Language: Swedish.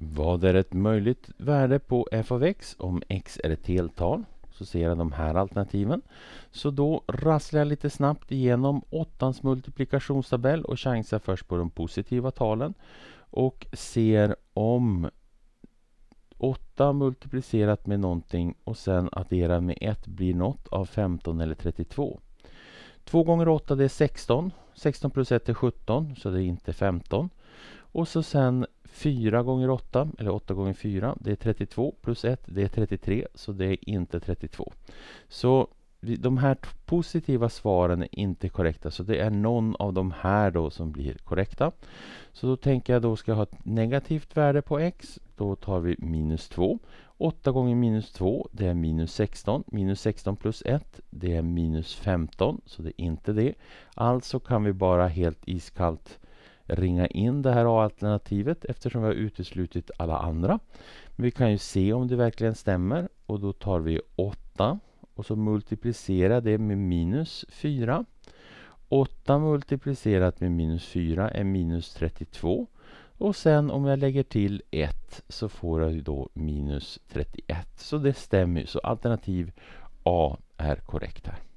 Vad är ett möjligt värde på f av x om x är ett heltal? Så ser jag de här alternativen. Så då rasslar jag lite snabbt igenom åttans multiplikationstabell och chansar först på de positiva talen och ser om 8 multiplicerat med någonting och sen addera med 1 blir något av 15 eller 32. 2 gånger 8 det är 16. 16 plus 1 är 17 så det är inte 15. Och så sen 4 gånger 8, eller 8 gånger 4, det är 32 plus 1, det är 33, så det är inte 32. Så de här positiva svaren är inte korrekta, så det är någon av de här då som blir korrekta. Så då tänker jag då ska jag ha ett negativt värde på x, då tar vi minus 2. 8 gånger minus 2, det är minus 16. Minus 16 plus 1, det är minus 15, så det är inte det. Alltså kan vi bara helt iskallt ringa in det här A-alternativet eftersom vi har uteslutit alla andra. Men vi kan ju se om det verkligen stämmer och då tar vi 8 och så multiplicera det med minus 4. 8 multiplicerat med minus 4 är minus 32 och sen om jag lägger till 1 så får jag då minus 31. Så det stämmer ju, så alternativ A är korrekt här.